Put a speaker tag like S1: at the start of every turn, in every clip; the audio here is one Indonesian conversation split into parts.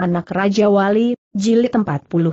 S1: anak Raja Wali, jilid 49.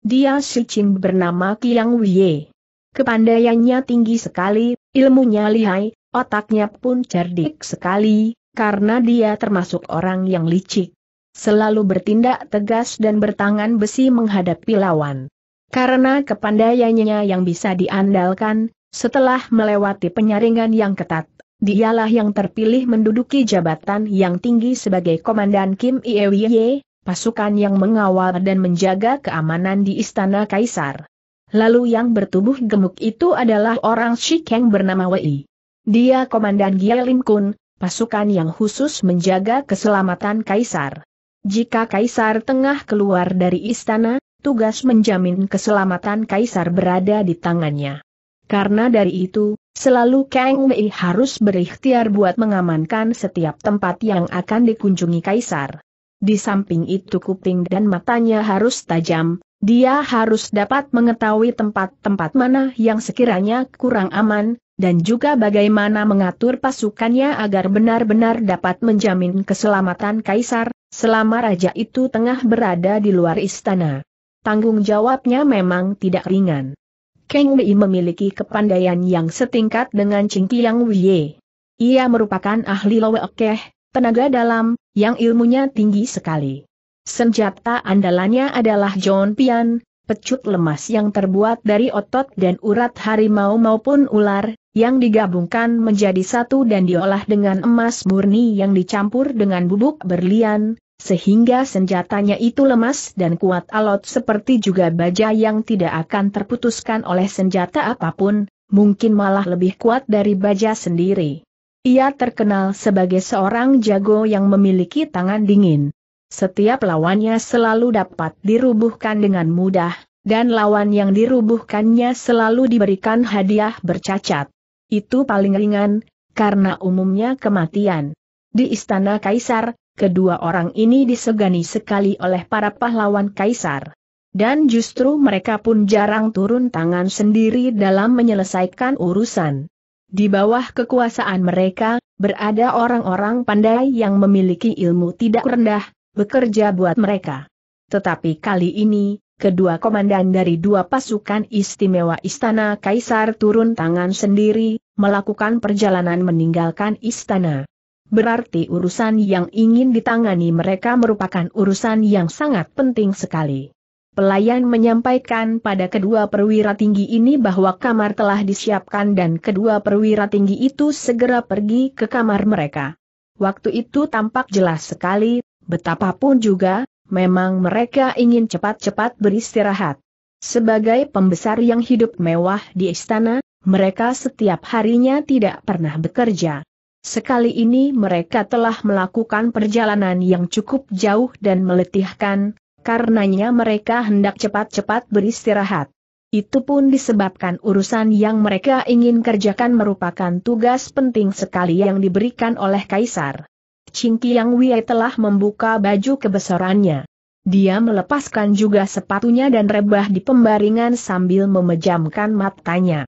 S1: Dia Shicing bernama Kiang Wie. Kepandaiannya tinggi sekali, ilmunya lihai, otaknya pun cerdik sekali, karena dia termasuk orang yang licik. Selalu bertindak tegas dan bertangan besi menghadapi lawan. Karena kepandaiannya yang bisa diandalkan, setelah melewati penyaringan yang ketat, dialah yang terpilih menduduki jabatan yang tinggi sebagai Komandan Kim Iewiye, pasukan yang mengawal dan menjaga keamanan di Istana Kaisar. Lalu yang bertubuh gemuk itu adalah orang Shikeng bernama Wei. Dia Komandan Gyelim Kun, pasukan yang khusus menjaga keselamatan Kaisar. Jika Kaisar tengah keluar dari istana, tugas menjamin keselamatan Kaisar berada di tangannya. Karena dari itu, selalu Kang Wei harus berikhtiar buat mengamankan setiap tempat yang akan dikunjungi kaisar. Di samping itu kuping dan matanya harus tajam, dia harus dapat mengetahui tempat-tempat mana yang sekiranya kurang aman, dan juga bagaimana mengatur pasukannya agar benar-benar dapat menjamin keselamatan kaisar, selama raja itu tengah berada di luar istana. Tanggung jawabnya memang tidak ringan. Keng Mei memiliki kepandaian yang setingkat dengan Ching Tiang Wei. Ia merupakan ahli Lowe Okeh, tenaga dalam, yang ilmunya tinggi sekali. Senjata andalannya adalah John Pian, pecut lemas yang terbuat dari otot dan urat harimau maupun ular, yang digabungkan menjadi satu dan diolah dengan emas murni yang dicampur dengan bubuk berlian, sehingga senjatanya itu lemas dan kuat alot seperti juga baja yang tidak akan terputuskan oleh senjata apapun, mungkin malah lebih kuat dari baja sendiri. Ia terkenal sebagai seorang jago yang memiliki tangan dingin. Setiap lawannya selalu dapat dirubuhkan dengan mudah, dan lawan yang dirubuhkannya selalu diberikan hadiah bercacat. Itu paling ringan, karena umumnya kematian. Di istana kaisar, kedua orang ini disegani sekali oleh para pahlawan kaisar. Dan justru mereka pun jarang turun tangan sendiri dalam menyelesaikan urusan. Di bawah kekuasaan mereka, berada orang-orang pandai yang memiliki ilmu tidak rendah, bekerja buat mereka. Tetapi kali ini, kedua komandan dari dua pasukan istimewa istana kaisar turun tangan sendiri, melakukan perjalanan meninggalkan istana berarti urusan yang ingin ditangani mereka merupakan urusan yang sangat penting sekali. Pelayan menyampaikan pada kedua perwira tinggi ini bahwa kamar telah disiapkan dan kedua perwira tinggi itu segera pergi ke kamar mereka. Waktu itu tampak jelas sekali, betapapun juga, memang mereka ingin cepat-cepat beristirahat. Sebagai pembesar yang hidup mewah di istana, mereka setiap harinya tidak pernah bekerja. Sekali ini mereka telah melakukan perjalanan yang cukup jauh dan meletihkan, karenanya mereka hendak cepat-cepat beristirahat. Itu pun disebabkan urusan yang mereka ingin kerjakan merupakan tugas penting sekali yang diberikan oleh Kaisar. Qingqi Yang Wei telah membuka baju kebesarannya. Dia melepaskan juga sepatunya dan rebah di pembaringan sambil memejamkan matanya.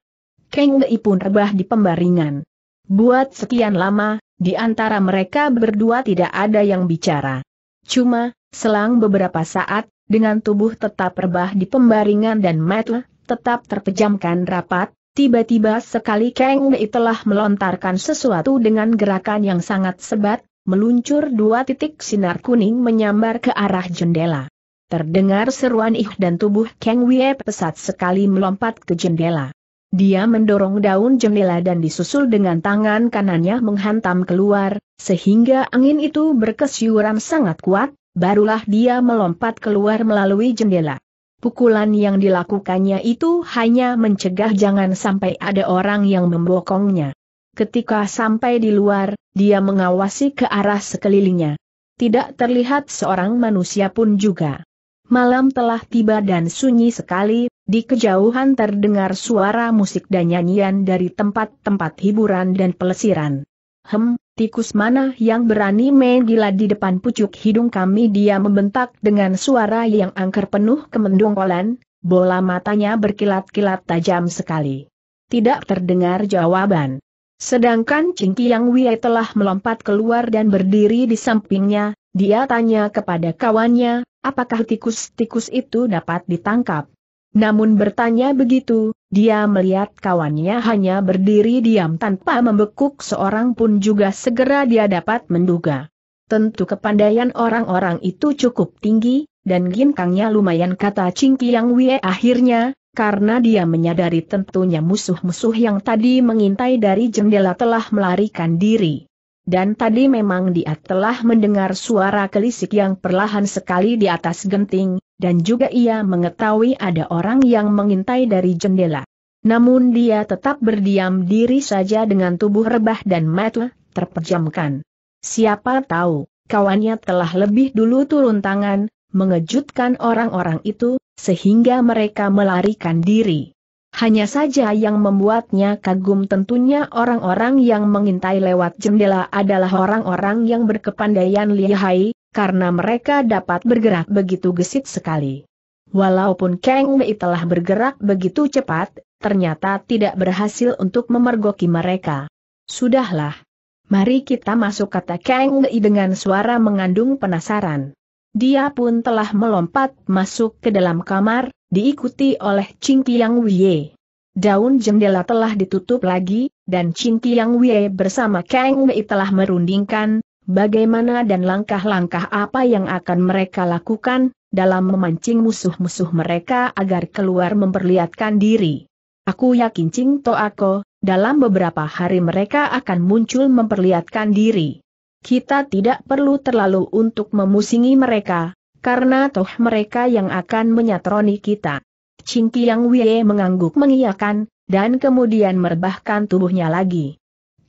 S1: Keng pun rebah di pembaringan. Buat sekian lama, di antara mereka berdua tidak ada yang bicara. Cuma, selang beberapa saat, dengan tubuh tetap rebah di pembaringan dan mata tetap terpejamkan rapat, tiba-tiba sekali Kang Wei telah melontarkan sesuatu dengan gerakan yang sangat sebat, meluncur dua titik sinar kuning menyambar ke arah jendela. Terdengar seruan ih dan tubuh Kang Wei pesat sekali melompat ke jendela. Dia mendorong daun jendela dan disusul dengan tangan kanannya menghantam keluar, sehingga angin itu berkesiuran sangat kuat, barulah dia melompat keluar melalui jendela. Pukulan yang dilakukannya itu hanya mencegah jangan sampai ada orang yang membokongnya. Ketika sampai di luar, dia mengawasi ke arah sekelilingnya. Tidak terlihat seorang manusia pun juga. Malam telah tiba dan sunyi sekali, di kejauhan terdengar suara musik dan nyanyian dari tempat-tempat hiburan dan pelesiran. Hem, tikus mana yang berani main gila di depan pucuk hidung kami dia membentak dengan suara yang angker penuh kemendungkolan. bola matanya berkilat-kilat tajam sekali. Tidak terdengar jawaban. Sedangkan Cingki Yang Wei telah melompat keluar dan berdiri di sampingnya, dia tanya kepada kawannya, apakah tikus-tikus itu dapat ditangkap? Namun bertanya begitu, dia melihat kawannya hanya berdiri diam tanpa membekuk seorang pun juga segera dia dapat menduga. Tentu kepandaian orang-orang itu cukup tinggi, dan ginkangnya lumayan kata Cingki Yang Wie akhirnya, karena dia menyadari tentunya musuh-musuh yang tadi mengintai dari jendela telah melarikan diri. Dan tadi memang dia telah mendengar suara kelisik yang perlahan sekali di atas genting, dan juga ia mengetahui ada orang yang mengintai dari jendela. Namun dia tetap berdiam diri saja dengan tubuh rebah dan mata terpejamkan. Siapa tahu, kawannya telah lebih dulu turun tangan, mengejutkan orang-orang itu, sehingga mereka melarikan diri. Hanya saja yang membuatnya kagum tentunya orang-orang yang mengintai lewat jendela adalah orang-orang yang berkepandaian lihai, karena mereka dapat bergerak begitu gesit sekali. Walaupun Kang Wei telah bergerak begitu cepat, ternyata tidak berhasil untuk memergoki mereka. Sudahlah. Mari kita masuk kata Kang Wei dengan suara mengandung penasaran. Dia pun telah melompat masuk ke dalam kamar, diikuti oleh Ching Tiang Wei. Daun jendela telah ditutup lagi, dan Ching Tiang Wei bersama Kang Wei telah merundingkan, bagaimana dan langkah-langkah apa yang akan mereka lakukan, dalam memancing musuh-musuh mereka agar keluar memperlihatkan diri. Aku yakin Ching Toako, dalam beberapa hari mereka akan muncul memperlihatkan diri. Kita tidak perlu terlalu untuk memusingi mereka, karena toh mereka yang akan menyatroni kita. Cingki Yang Wei mengangguk mengiyakan, dan kemudian merebahkan tubuhnya lagi.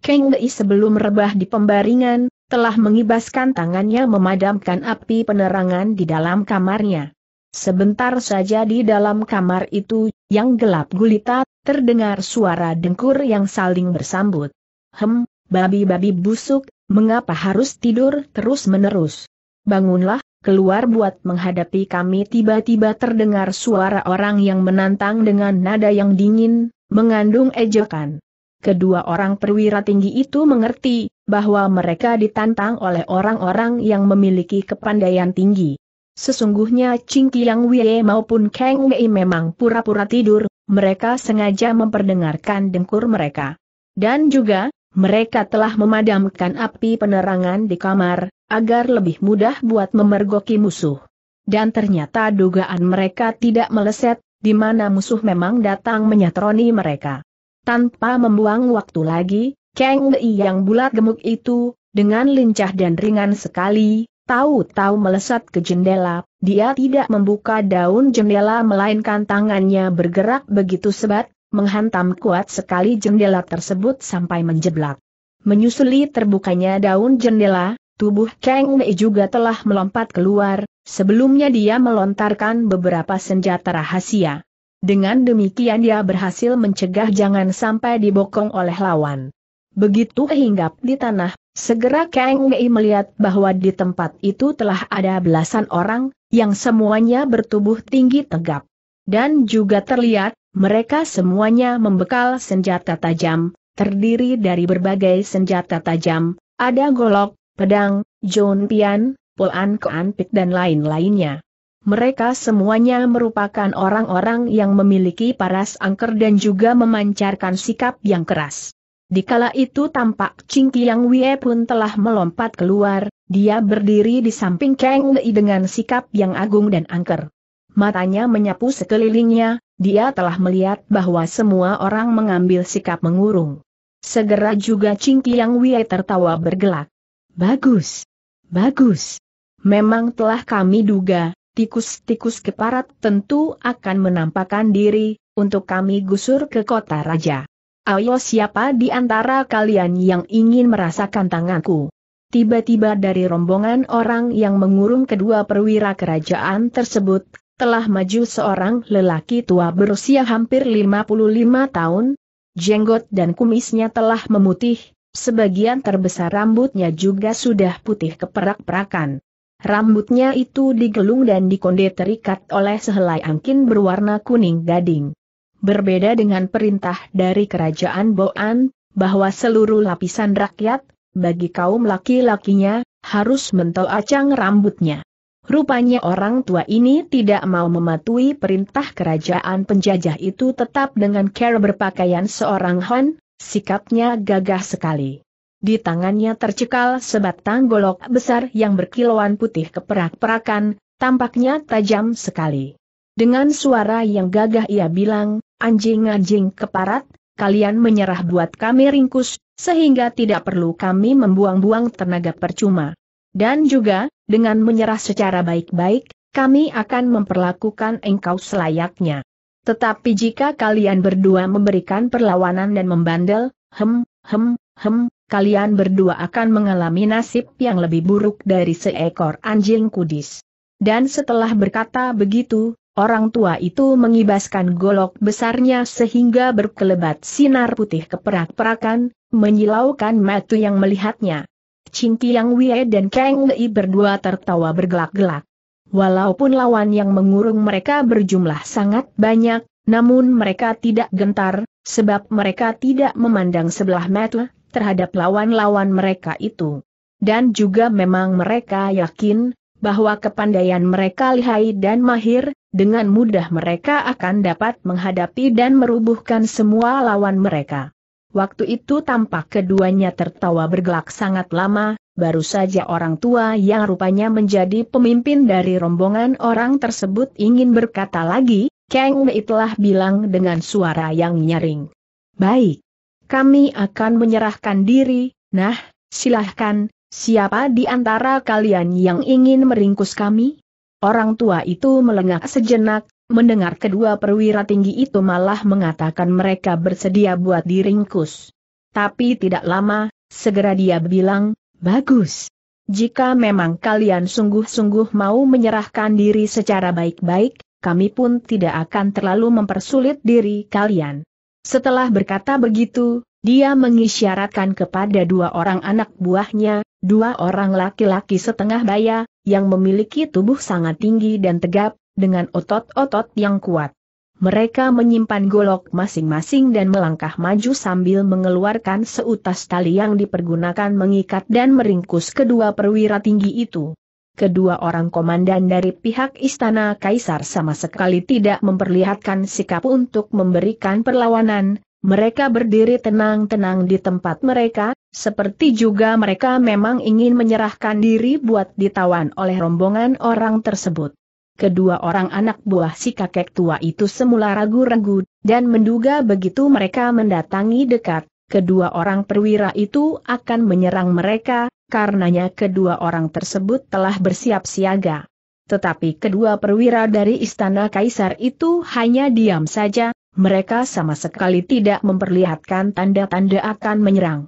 S1: Kang Dei sebelum rebah di pembaringan, telah mengibaskan tangannya memadamkan api penerangan di dalam kamarnya. Sebentar saja di dalam kamar itu, yang gelap gulita, terdengar suara dengkur yang saling bersambut. Hem, babi-babi busuk, mengapa harus tidur terus-menerus? Bangunlah, keluar buat menghadapi kami tiba-tiba terdengar suara orang yang menantang dengan nada yang dingin, mengandung ejekan. Kedua orang perwira tinggi itu mengerti bahwa mereka ditantang oleh orang-orang yang memiliki kepandaian tinggi. Sesungguhnya Ching Kiang Wei maupun Kang Wei memang pura-pura tidur, mereka sengaja memperdengarkan dengkur mereka. Dan juga, mereka telah memadamkan api penerangan di kamar, agar lebih mudah buat memergoki musuh. Dan ternyata dugaan mereka tidak meleset, di mana musuh memang datang menyatroni mereka. Tanpa membuang waktu lagi, Kang Lei yang bulat gemuk itu, dengan lincah dan ringan sekali, tahu-tahu melesat ke jendela, dia tidak membuka daun jendela melainkan tangannya bergerak begitu sebat, menghantam kuat sekali jendela tersebut sampai menjeblak. Menyusuli terbukanya daun jendela, Tubuh Kang Mei juga telah melompat keluar, sebelumnya dia melontarkan beberapa senjata rahasia. Dengan demikian dia berhasil mencegah jangan sampai dibokong oleh lawan. Begitu hinggap di tanah, segera Kang Mei melihat bahwa di tempat itu telah ada belasan orang, yang semuanya bertubuh tinggi tegap. Dan juga terlihat, mereka semuanya membekal senjata tajam, terdiri dari berbagai senjata tajam, ada golok, Pedang, John Pian, Poan Koanpit dan lain-lainnya. Mereka semuanya merupakan orang-orang yang memiliki paras angker dan juga memancarkan sikap yang keras. Di kala itu tampak Ching Yang Wie pun telah melompat keluar, dia berdiri di samping Kang Lei dengan sikap yang agung dan angker. Matanya menyapu sekelilingnya, dia telah melihat bahwa semua orang mengambil sikap mengurung. Segera juga Ching Yang Wie tertawa bergelak. Bagus. Bagus. Memang telah kami duga, tikus-tikus keparat tentu akan menampakkan diri, untuk kami gusur ke kota raja. Ayo siapa di antara kalian yang ingin merasakan tanganku? Tiba-tiba dari rombongan orang yang mengurung kedua perwira kerajaan tersebut, telah maju seorang lelaki tua berusia hampir 55 tahun, jenggot dan kumisnya telah memutih, sebagian terbesar rambutnya juga sudah putih keperak-perakan. Rambutnya itu digelung dan dikonde terikat oleh sehelai angkin berwarna kuning gading. Berbeda dengan perintah dari kerajaan Boan, bahwa seluruh lapisan rakyat, bagi kaum laki-lakinya, harus acang rambutnya. Rupanya orang tua ini tidak mau mematuhi perintah kerajaan penjajah itu tetap dengan cara berpakaian seorang Han. Sikapnya gagah sekali. Di tangannya tercekal sebatang golok besar yang berkilauan putih keperak-perakan, tampaknya tajam sekali. Dengan suara yang gagah ia bilang, anjing-anjing keparat, kalian menyerah buat kami ringkus, sehingga tidak perlu kami membuang-buang tenaga percuma. Dan juga, dengan menyerah secara baik-baik, kami akan memperlakukan engkau selayaknya. Tetapi jika kalian berdua memberikan perlawanan dan membandel, hem, hem, hem, kalian berdua akan mengalami nasib yang lebih buruk dari seekor anjing kudis. Dan setelah berkata begitu, orang tua itu mengibaskan golok besarnya sehingga berkelebat sinar putih keperak-perakan, menyilaukan mata yang melihatnya. Cinti Yang Wei dan Kang Lei berdua tertawa bergelak-gelak. Walaupun lawan yang mengurung mereka berjumlah sangat banyak, namun mereka tidak gentar, sebab mereka tidak memandang sebelah mata terhadap lawan-lawan mereka itu. Dan juga memang mereka yakin bahwa kepandaian mereka lihai dan mahir, dengan mudah mereka akan dapat menghadapi dan merubuhkan semua lawan mereka. Waktu itu tampak keduanya tertawa bergelak sangat lama, baru saja orang tua yang rupanya menjadi pemimpin dari rombongan orang tersebut ingin berkata lagi, Kang Wei telah bilang dengan suara yang nyaring. Baik. Kami akan menyerahkan diri, nah, silahkan, siapa di antara kalian yang ingin meringkus kami? Orang tua itu melengak sejenak, mendengar kedua perwira tinggi itu malah mengatakan mereka bersedia buat diringkus. Tapi tidak lama, segera dia bilang, Bagus. Jika memang kalian sungguh-sungguh mau menyerahkan diri secara baik-baik, kami pun tidak akan terlalu mempersulit diri kalian. Setelah berkata begitu, dia mengisyaratkan kepada dua orang anak buahnya, dua orang laki-laki setengah baya, yang memiliki tubuh sangat tinggi dan tegap, dengan otot-otot yang kuat. Mereka menyimpan golok masing-masing dan melangkah maju sambil mengeluarkan seutas tali yang dipergunakan mengikat dan meringkus kedua perwira tinggi itu. Kedua orang komandan dari pihak istana kaisar sama sekali tidak memperlihatkan sikap untuk memberikan perlawanan, mereka berdiri tenang-tenang di tempat mereka, seperti juga mereka memang ingin menyerahkan diri buat ditawan oleh rombongan orang tersebut kedua orang anak buah si kakek tua itu semula ragu-ragu, dan menduga begitu mereka mendatangi dekat, kedua orang perwira itu akan menyerang mereka, karenanya kedua orang tersebut telah bersiap siaga. Tetapi kedua perwira dari istana kaisar itu hanya diam saja, mereka sama sekali tidak memperlihatkan tanda-tanda akan menyerang.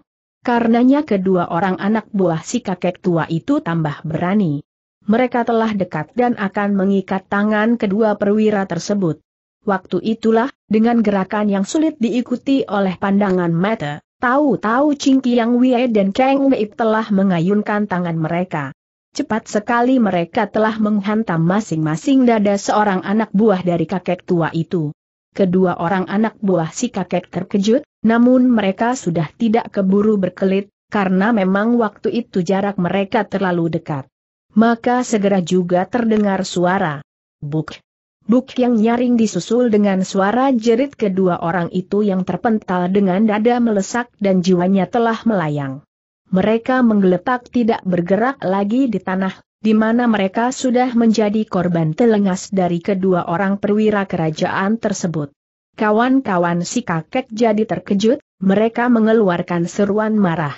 S1: Karenanya kedua orang anak buah si kakek tua itu tambah berani mereka telah dekat dan akan mengikat tangan kedua perwira tersebut. Waktu itulah, dengan gerakan yang sulit diikuti oleh pandangan mata, tahu-tahu Ching Kiang Wei dan Kang Wei telah mengayunkan tangan mereka. Cepat sekali mereka telah menghantam masing-masing dada seorang anak buah dari kakek tua itu. Kedua orang anak buah si kakek terkejut, namun mereka sudah tidak keburu berkelit, karena memang waktu itu jarak mereka terlalu dekat. Maka segera juga terdengar suara. Buk. Buk yang nyaring disusul dengan suara jerit kedua orang itu yang terpental dengan dada melesak dan jiwanya telah melayang. Mereka menggeletak tidak bergerak lagi di tanah, di mana mereka sudah menjadi korban telengas dari kedua orang perwira kerajaan tersebut. Kawan-kawan si kakek jadi terkejut, mereka mengeluarkan seruan marah.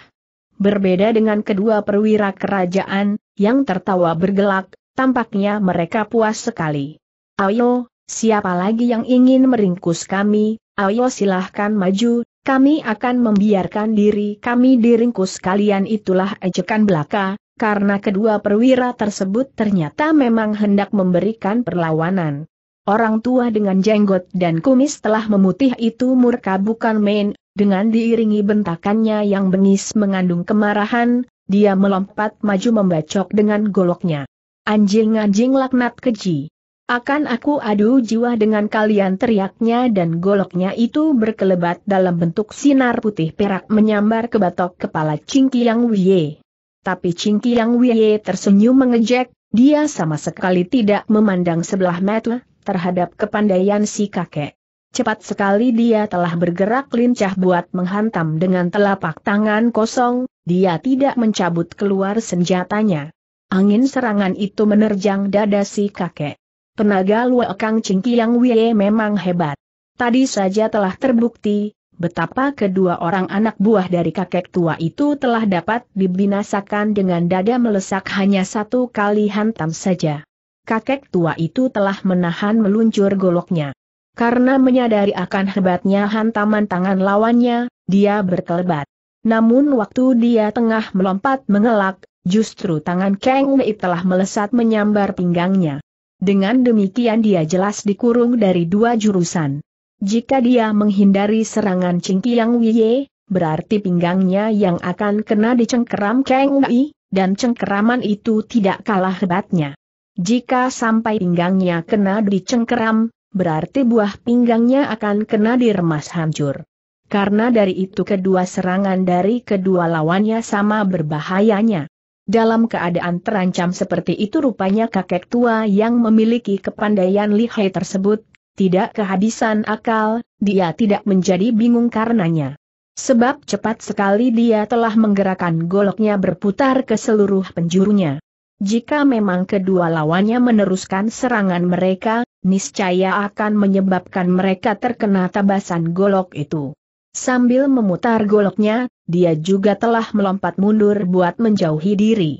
S1: Berbeda dengan kedua perwira kerajaan, yang tertawa bergelak, tampaknya mereka puas sekali. Ayo, siapa lagi yang ingin meringkus kami, ayo silahkan maju, kami akan membiarkan diri kami diringkus kalian itulah ejekan belaka, karena kedua perwira tersebut ternyata memang hendak memberikan perlawanan. Orang tua dengan jenggot dan kumis telah memutih itu murka bukan main, dengan diiringi bentakannya yang bengis mengandung kemarahan, dia melompat maju membacok dengan goloknya. Anjing-anjing laknat keji. Akan aku adu jiwa dengan kalian teriaknya dan goloknya itu berkelebat dalam bentuk sinar putih perak menyambar ke batok kepala cingkilang wye. Tapi cingkilang wye tersenyum mengejek, dia sama sekali tidak memandang sebelah mata terhadap kepandaian si kakek. Cepat sekali dia telah bergerak lincah buat menghantam dengan telapak tangan kosong, dia tidak mencabut keluar senjatanya. Angin serangan itu menerjang dada si kakek. Tenaga Luekang yang Wei memang hebat. Tadi saja telah terbukti, betapa kedua orang anak buah dari kakek tua itu telah dapat dibinasakan dengan dada melesak hanya satu kali hantam saja. Kakek tua itu telah menahan meluncur goloknya. Karena menyadari akan hebatnya hantaman tangan lawannya, dia berkelebat. Namun waktu dia tengah melompat mengelak, justru tangan Kang Mei telah melesat menyambar pinggangnya. Dengan demikian dia jelas dikurung dari dua jurusan. Jika dia menghindari serangan Qiang Wiye, berarti pinggangnya yang akan kena dicengkeram Kang Mei, dan cengkeraman itu tidak kalah hebatnya. Jika sampai pinggangnya kena dicengkeram, berarti buah pinggangnya akan kena diremas hancur. Karena dari itu kedua serangan dari kedua lawannya sama berbahayanya. Dalam keadaan terancam seperti itu rupanya kakek tua yang memiliki kepandaian lihai tersebut, tidak kehabisan akal, dia tidak menjadi bingung karenanya. Sebab cepat sekali dia telah menggerakkan goloknya berputar ke seluruh penjurunya. Jika memang kedua lawannya meneruskan serangan mereka, niscaya akan menyebabkan mereka terkena tabasan golok itu. Sambil memutar goloknya, dia juga telah melompat mundur buat menjauhi diri.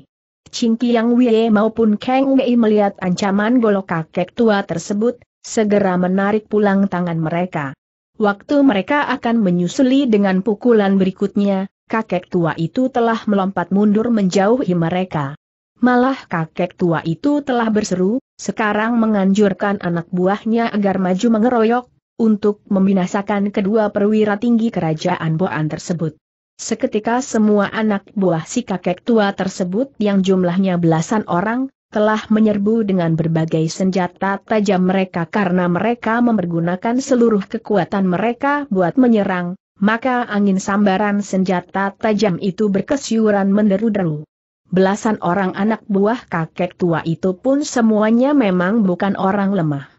S1: Kiang Wei maupun Kang Wei melihat ancaman golok kakek tua tersebut, segera menarik pulang tangan mereka. Waktu mereka akan menyusuli dengan pukulan berikutnya, kakek tua itu telah melompat mundur menjauhi mereka. Malah kakek tua itu telah berseru, sekarang menganjurkan anak buahnya agar maju mengeroyok, untuk membinasakan kedua perwira tinggi kerajaan Boan tersebut. Seketika semua anak buah si kakek tua tersebut yang jumlahnya belasan orang, telah menyerbu dengan berbagai senjata tajam mereka karena mereka mempergunakan seluruh kekuatan mereka buat menyerang, maka angin sambaran senjata tajam itu berkesiuran menderu-deru belasan orang anak buah kakek tua itu pun semuanya memang bukan orang lemah.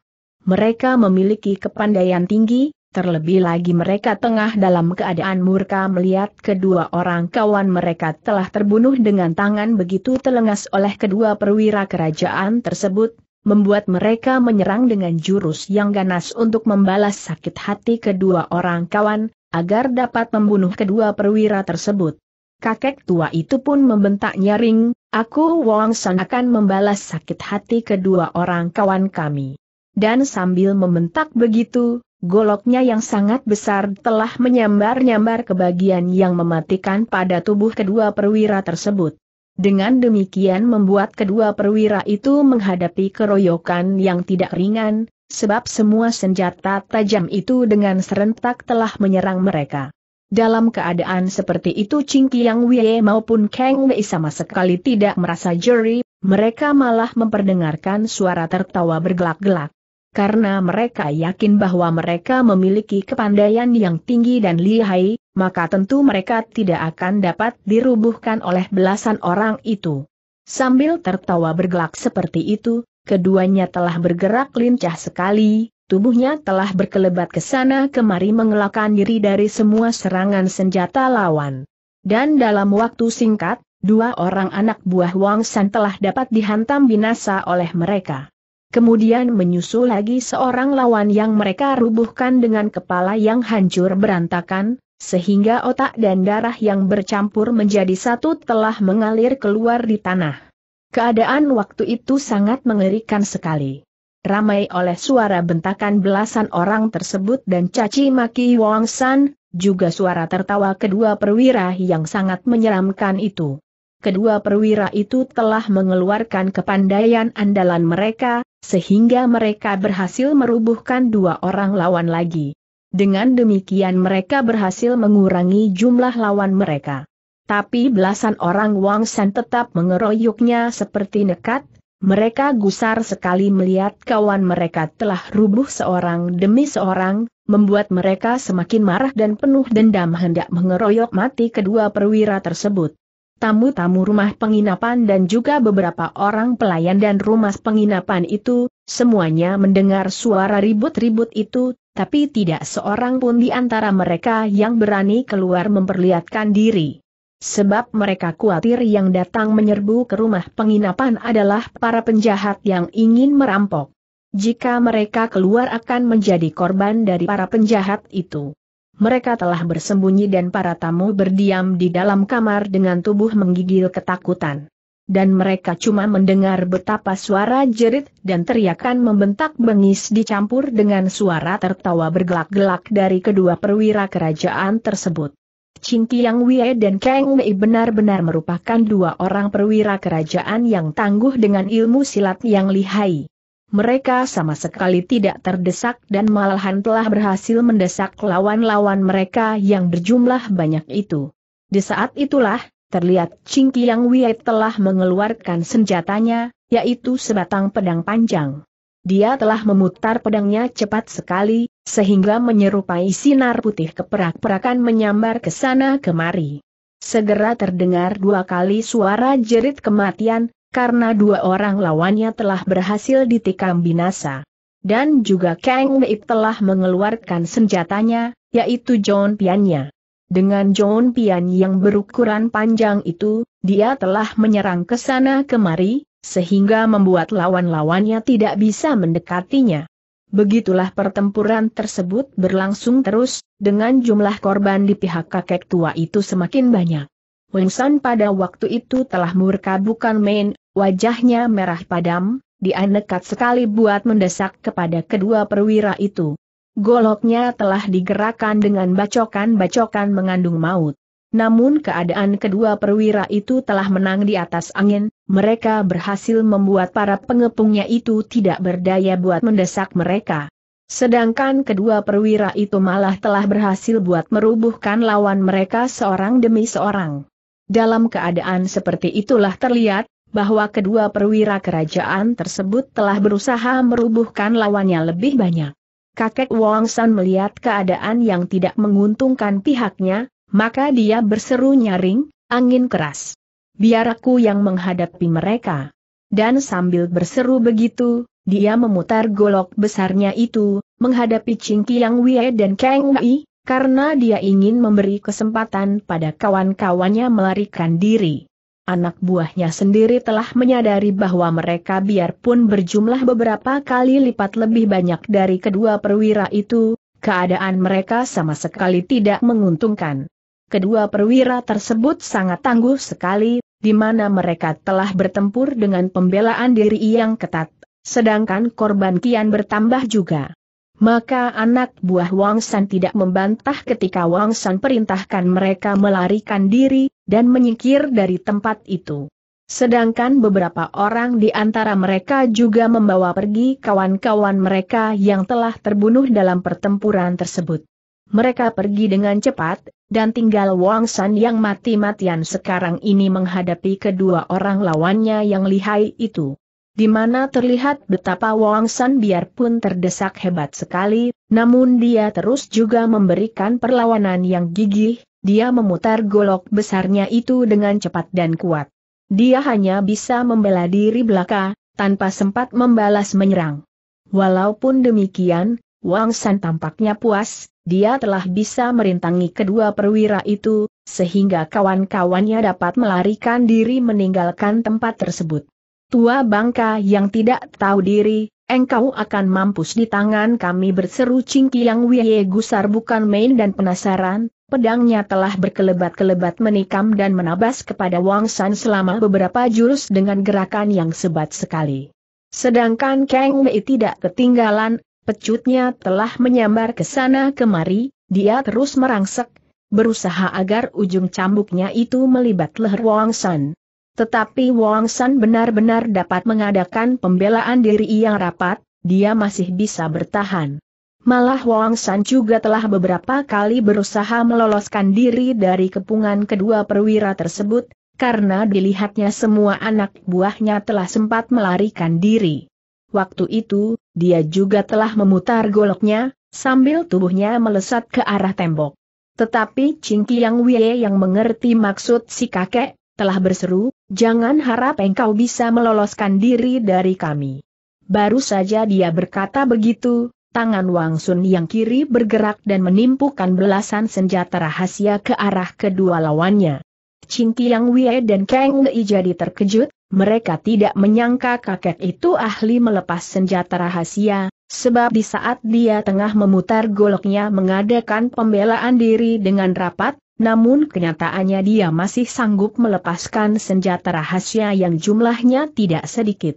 S1: Mereka memiliki kepandaian tinggi, terlebih lagi mereka tengah dalam keadaan murka melihat kedua orang kawan mereka telah terbunuh dengan tangan begitu telengas oleh kedua perwira kerajaan tersebut, membuat mereka menyerang dengan jurus yang ganas untuk membalas sakit hati kedua orang kawan, agar dapat membunuh kedua perwira tersebut kakek tua itu pun membentak nyaring, aku Wong San akan membalas sakit hati kedua orang kawan kami. Dan sambil membentak begitu, goloknya yang sangat besar telah menyambar-nyambar ke bagian yang mematikan pada tubuh kedua perwira tersebut. Dengan demikian membuat kedua perwira itu menghadapi keroyokan yang tidak ringan, sebab semua senjata tajam itu dengan serentak telah menyerang mereka. Dalam keadaan seperti itu Ching Kiang Wei maupun Kang Wei sama sekali tidak merasa jeri, mereka malah memperdengarkan suara tertawa bergelak-gelak. Karena mereka yakin bahwa mereka memiliki kepandaian yang tinggi dan lihai, maka tentu mereka tidak akan dapat dirubuhkan oleh belasan orang itu. Sambil tertawa bergelak seperti itu, keduanya telah bergerak lincah sekali, Tubuhnya telah berkelebat ke sana kemari mengelakkan diri dari semua serangan senjata lawan. Dan dalam waktu singkat, dua orang anak buah Wang San telah dapat dihantam binasa oleh mereka. Kemudian menyusul lagi seorang lawan yang mereka rubuhkan dengan kepala yang hancur berantakan, sehingga otak dan darah yang bercampur menjadi satu telah mengalir keluar di tanah. Keadaan waktu itu sangat mengerikan sekali ramai oleh suara bentakan belasan orang tersebut dan caci maki Wang San, juga suara tertawa kedua perwira yang sangat menyeramkan itu. Kedua perwira itu telah mengeluarkan kepandaian andalan mereka, sehingga mereka berhasil merubuhkan dua orang lawan lagi. Dengan demikian mereka berhasil mengurangi jumlah lawan mereka. Tapi belasan orang Wang San tetap mengeroyoknya seperti nekat, mereka gusar sekali melihat kawan mereka telah rubuh seorang demi seorang, membuat mereka semakin marah dan penuh dendam hendak mengeroyok mati kedua perwira tersebut. Tamu-tamu rumah penginapan dan juga beberapa orang pelayan dan rumah penginapan itu, semuanya mendengar suara ribut-ribut itu, tapi tidak seorang pun di antara mereka yang berani keluar memperlihatkan diri sebab mereka khawatir yang datang menyerbu ke rumah penginapan adalah para penjahat yang ingin merampok. Jika mereka keluar akan menjadi korban dari para penjahat itu. Mereka telah bersembunyi dan para tamu berdiam di dalam kamar dengan tubuh menggigil ketakutan. Dan mereka cuma mendengar betapa suara jerit dan teriakan membentak bengis dicampur dengan suara tertawa bergelak-gelak dari kedua perwira kerajaan tersebut. Qin Tiang Wei dan Kang Mei benar-benar merupakan dua orang perwira kerajaan yang tangguh dengan ilmu silat yang lihai. Mereka sama sekali tidak terdesak dan malahan telah berhasil mendesak lawan-lawan mereka yang berjumlah banyak itu. Di saat itulah, terlihat Ching Tiang Wei telah mengeluarkan senjatanya, yaitu sebatang pedang panjang. Dia telah memutar pedangnya cepat sekali, sehingga menyerupai sinar putih keperak-perakan menyambar ke sana kemari. Segera terdengar dua kali suara jerit kematian, karena dua orang lawannya telah berhasil ditikam binasa. Dan juga Kang Meip telah mengeluarkan senjatanya, yaitu John Piannya. Dengan John Pian yang berukuran panjang itu, dia telah menyerang ke sana kemari, sehingga membuat lawan-lawannya tidak bisa mendekatinya. Begitulah pertempuran tersebut berlangsung terus, dengan jumlah korban di pihak kakek tua itu semakin banyak. Wang San pada waktu itu telah murka bukan main, wajahnya merah padam, dia nekat sekali buat mendesak kepada kedua perwira itu. Goloknya telah digerakkan dengan bacokan-bacokan mengandung maut. Namun keadaan kedua perwira itu telah menang di atas angin, mereka berhasil membuat para pengepungnya itu tidak berdaya buat mendesak mereka. Sedangkan kedua perwira itu malah telah berhasil buat merubuhkan lawan mereka seorang demi seorang. Dalam keadaan seperti itulah terlihat, bahwa kedua perwira kerajaan tersebut telah berusaha merubuhkan lawannya lebih banyak. Kakek Wong San melihat keadaan yang tidak menguntungkan pihaknya, maka dia berseru nyaring, angin keras. Biar aku yang menghadapi mereka. Dan sambil berseru begitu, dia memutar golok besarnya itu, menghadapi Kiang Wei dan Kang Wei, karena dia ingin memberi kesempatan pada kawan-kawannya melarikan diri. Anak buahnya sendiri telah menyadari bahwa mereka biarpun berjumlah beberapa kali lipat lebih banyak dari kedua perwira itu, keadaan mereka sama sekali tidak menguntungkan. Kedua perwira tersebut sangat tangguh sekali, di mana mereka telah bertempur dengan pembelaan diri yang ketat, sedangkan korban kian bertambah juga. Maka anak buah Wang San tidak membantah ketika Wang San perintahkan mereka melarikan diri, dan menyingkir dari tempat itu. Sedangkan beberapa orang di antara mereka juga membawa pergi kawan-kawan mereka yang telah terbunuh dalam pertempuran tersebut. Mereka pergi dengan cepat, dan tinggal Wang San yang mati-matian sekarang ini menghadapi kedua orang lawannya yang lihai itu. Di mana terlihat betapa Wang San biarpun terdesak hebat sekali, namun dia terus juga memberikan perlawanan yang gigih, dia memutar golok besarnya itu dengan cepat dan kuat. Dia hanya bisa membela diri belaka, tanpa sempat membalas menyerang. Walaupun demikian, Wang San tampaknya puas, dia telah bisa merintangi kedua perwira itu, sehingga kawan-kawannya dapat melarikan diri meninggalkan tempat tersebut. Tua bangka yang tidak tahu diri, engkau akan mampus di tangan kami berseru Cingki Yang Weye gusar bukan main dan penasaran, pedangnya telah berkelebat-kelebat menikam dan menabas kepada Wang San selama beberapa jurus dengan gerakan yang sebat sekali. Sedangkan Kang Wei tidak ketinggalan, Pecutnya telah menyambar ke sana kemari, dia terus merangsek, berusaha agar ujung cambuknya itu melibat leher Wang San. Tetapi Wang San benar-benar dapat mengadakan pembelaan diri yang rapat, dia masih bisa bertahan. Malah Wang San juga telah beberapa kali berusaha meloloskan diri dari kepungan kedua perwira tersebut, karena dilihatnya semua anak buahnya telah sempat melarikan diri. Waktu itu, dia juga telah memutar goloknya, sambil tubuhnya melesat ke arah tembok. Tetapi Cingki Yang Wei yang mengerti maksud si kakek, telah berseru, jangan harap engkau bisa meloloskan diri dari kami. Baru saja dia berkata begitu, tangan Wang Sun yang kiri bergerak dan menimpukan belasan senjata rahasia ke arah kedua lawannya. Chin Tiang Wei dan Kang Lei jadi terkejut, mereka tidak menyangka kakek itu ahli melepas senjata rahasia, sebab di saat dia tengah memutar goloknya mengadakan pembelaan diri dengan rapat, namun kenyataannya dia masih sanggup melepaskan senjata rahasia yang jumlahnya tidak sedikit.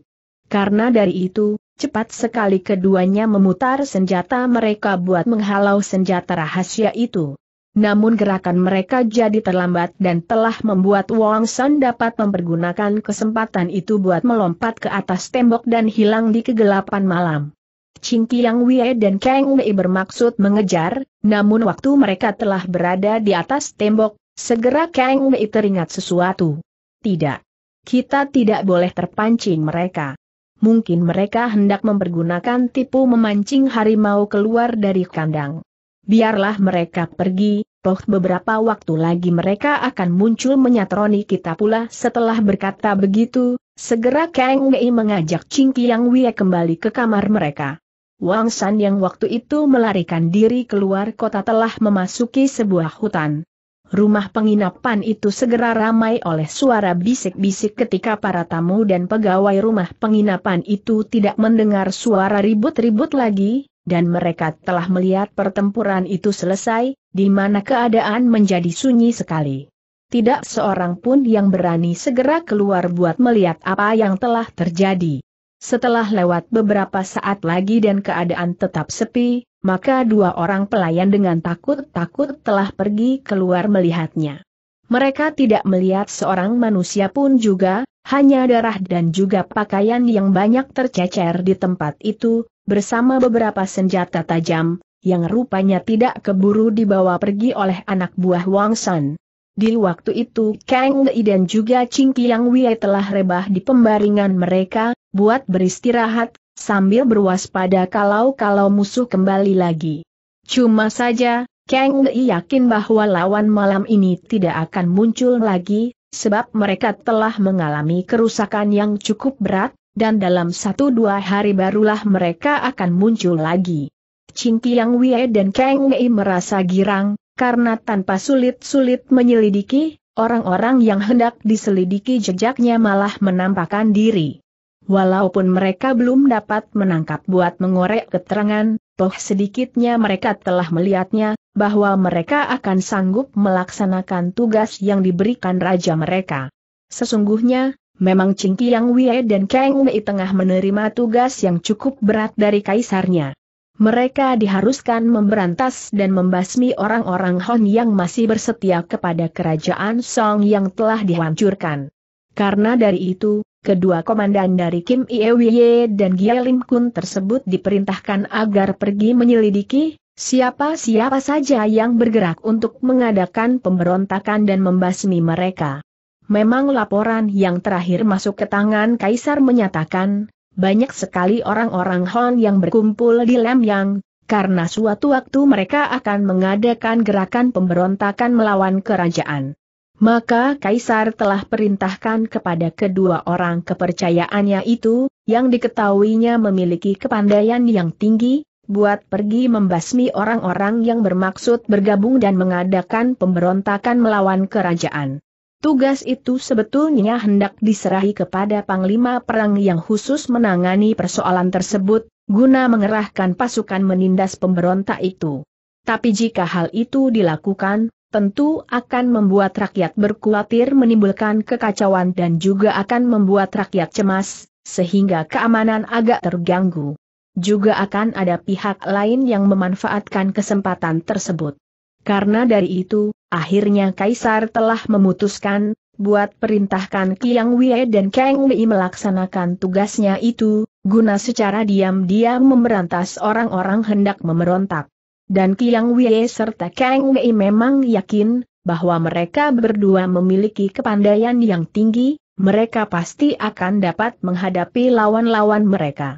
S1: Karena dari itu, cepat sekali keduanya memutar senjata mereka buat menghalau senjata rahasia itu. Namun gerakan mereka jadi terlambat dan telah membuat Wang San dapat mempergunakan kesempatan itu buat melompat ke atas tembok dan hilang di kegelapan malam. Ching Kiang Wei dan Kang Wei bermaksud mengejar, namun waktu mereka telah berada di atas tembok, segera Kang Wei teringat sesuatu. Tidak. Kita tidak boleh terpancing mereka. Mungkin mereka hendak mempergunakan tipu memancing harimau keluar dari kandang. Biarlah mereka pergi, toh beberapa waktu lagi mereka akan muncul menyatroni kita pula setelah berkata begitu, segera Kang Wei mengajak Ching Yang Wei kembali ke kamar mereka. Wang San yang waktu itu melarikan diri keluar kota telah memasuki sebuah hutan. Rumah penginapan itu segera ramai oleh suara bisik-bisik ketika para tamu dan pegawai rumah penginapan itu tidak mendengar suara ribut-ribut lagi, dan mereka telah melihat pertempuran itu selesai, di mana keadaan menjadi sunyi sekali. Tidak seorang pun yang berani segera keluar buat melihat apa yang telah terjadi. Setelah lewat beberapa saat lagi dan keadaan tetap sepi, maka dua orang pelayan dengan takut-takut telah pergi keluar melihatnya. Mereka tidak melihat seorang manusia pun juga, hanya darah dan juga pakaian yang banyak tercecer di tempat itu, bersama beberapa senjata tajam, yang rupanya tidak keburu dibawa pergi oleh anak buah Wang San. Di waktu itu Kang Lei dan juga Ching Qiang Wei telah rebah di pembaringan mereka, buat beristirahat, sambil berwaspada kalau-kalau musuh kembali lagi. Cuma saja, Kang Lei yakin bahwa lawan malam ini tidak akan muncul lagi, sebab mereka telah mengalami kerusakan yang cukup berat, dan dalam satu dua hari barulah mereka akan muncul lagi. Ching Tiang Wei dan Kang Wei merasa girang, karena tanpa sulit-sulit menyelidiki, orang-orang yang hendak diselidiki jejaknya malah menampakkan diri. Walaupun mereka belum dapat menangkap buat mengorek keterangan, toh sedikitnya mereka telah melihatnya, bahwa mereka akan sanggup melaksanakan tugas yang diberikan raja mereka. Sesungguhnya, Memang Ching Kiang Wei dan Kang Wei tengah menerima tugas yang cukup berat dari kaisarnya. Mereka diharuskan memberantas dan membasmi orang-orang Hon yang masih bersetia kepada kerajaan Song yang telah dihancurkan. Karena dari itu, kedua komandan dari Kim Iewie dan Gia Kun tersebut diperintahkan agar pergi menyelidiki siapa-siapa saja yang bergerak untuk mengadakan pemberontakan dan membasmi mereka. Memang laporan yang terakhir masuk ke tangan Kaisar menyatakan, banyak sekali orang-orang Hon yang berkumpul di Lemyang, karena suatu waktu mereka akan mengadakan gerakan pemberontakan melawan kerajaan. Maka Kaisar telah perintahkan kepada kedua orang kepercayaannya itu, yang diketahuinya memiliki kepandaian yang tinggi, buat pergi membasmi orang-orang yang bermaksud bergabung dan mengadakan pemberontakan melawan kerajaan. Tugas itu sebetulnya hendak diserahi kepada Panglima Perang yang khusus menangani persoalan tersebut, guna mengerahkan pasukan menindas pemberontak itu. Tapi jika hal itu dilakukan, tentu akan membuat rakyat berkuatir menimbulkan kekacauan dan juga akan membuat rakyat cemas, sehingga keamanan agak terganggu. Juga akan ada pihak lain yang memanfaatkan kesempatan tersebut. Karena dari itu, akhirnya Kaisar telah memutuskan, buat perintahkan Kiang Wei dan Kang Wei melaksanakan tugasnya itu, guna secara diam-diam memberantas orang-orang hendak memberontak. Dan Kiang Wei serta Kang Wei memang yakin, bahwa mereka berdua memiliki kepandaian yang tinggi, mereka pasti akan dapat menghadapi lawan-lawan mereka.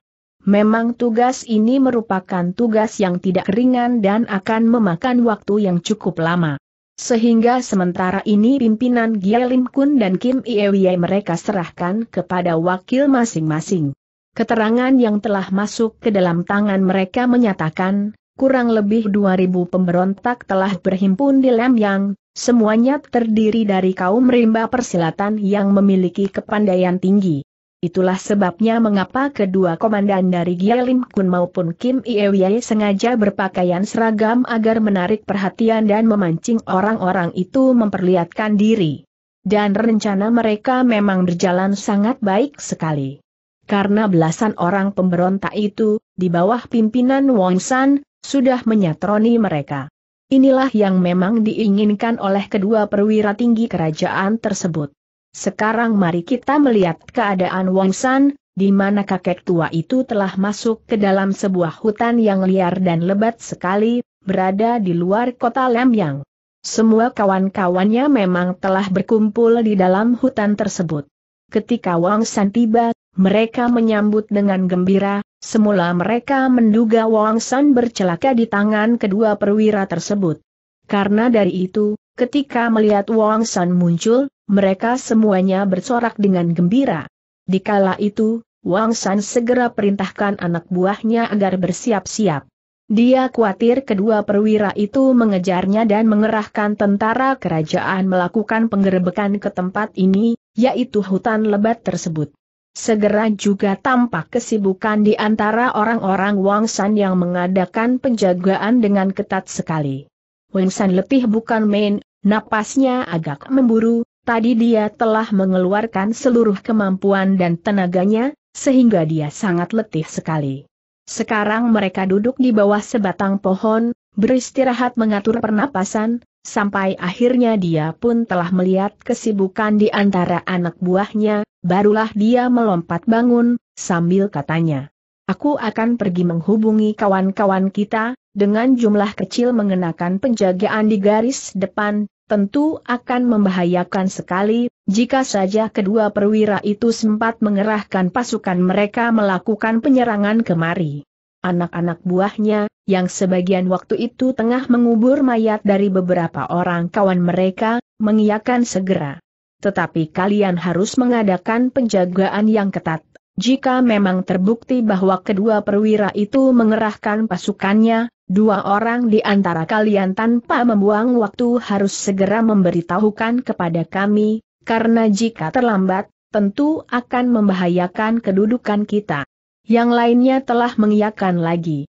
S1: Memang tugas ini merupakan tugas yang tidak ringan dan akan memakan waktu yang cukup lama. Sehingga sementara ini pimpinan Lim Kun dan Kim Iewie mereka serahkan kepada wakil masing-masing. Keterangan yang telah masuk ke dalam tangan mereka menyatakan, kurang lebih 2000 pemberontak telah berhimpun di Lemyang, semuanya terdiri dari kaum rimba persilatan yang memiliki kepandaian tinggi. Itulah sebabnya mengapa kedua komandan dari Gielim Kun maupun Kim Iewye sengaja berpakaian seragam agar menarik perhatian dan memancing orang-orang itu memperlihatkan diri. Dan rencana mereka memang berjalan sangat baik sekali. Karena belasan orang pemberontak itu, di bawah pimpinan Wong San, sudah menyatroni mereka. Inilah yang memang diinginkan oleh kedua perwira tinggi kerajaan tersebut. Sekarang mari kita melihat keadaan Wang San, di mana kakek tua itu telah masuk ke dalam sebuah hutan yang liar dan lebat sekali, berada di luar kota Lemyang. Semua kawan-kawannya memang telah berkumpul di dalam hutan tersebut. Ketika Wang San tiba, mereka menyambut dengan gembira, semula mereka menduga Wang San bercelaka di tangan kedua perwira tersebut. Karena dari itu, ketika melihat Wang San muncul, mereka semuanya bersorak dengan gembira. Di kala itu, Wang San segera perintahkan anak buahnya agar bersiap-siap. Dia khawatir kedua perwira itu mengejarnya dan mengerahkan tentara kerajaan melakukan penggerebekan ke tempat ini, yaitu hutan lebat tersebut. Segera juga tampak kesibukan di antara orang-orang Wang San yang mengadakan penjagaan dengan ketat sekali. Wang San letih bukan main, napasnya agak memburu, Tadi dia telah mengeluarkan seluruh kemampuan dan tenaganya, sehingga dia sangat letih sekali. Sekarang mereka duduk di bawah sebatang pohon, beristirahat mengatur pernapasan, sampai akhirnya dia pun telah melihat kesibukan di antara anak buahnya, barulah dia melompat bangun, sambil katanya. Aku akan pergi menghubungi kawan-kawan kita, dengan jumlah kecil mengenakan penjagaan di garis depan, tentu akan membahayakan sekali, jika saja kedua perwira itu sempat mengerahkan pasukan mereka melakukan penyerangan kemari. Anak-anak buahnya, yang sebagian waktu itu tengah mengubur mayat dari beberapa orang kawan mereka, mengiyakan segera. Tetapi kalian harus mengadakan penjagaan yang ketat. Jika memang terbukti bahwa kedua perwira itu mengerahkan pasukannya, Dua orang di antara kalian tanpa membuang waktu harus segera memberitahukan kepada kami, karena jika terlambat, tentu akan membahayakan kedudukan kita. Yang lainnya telah mengiyakan lagi.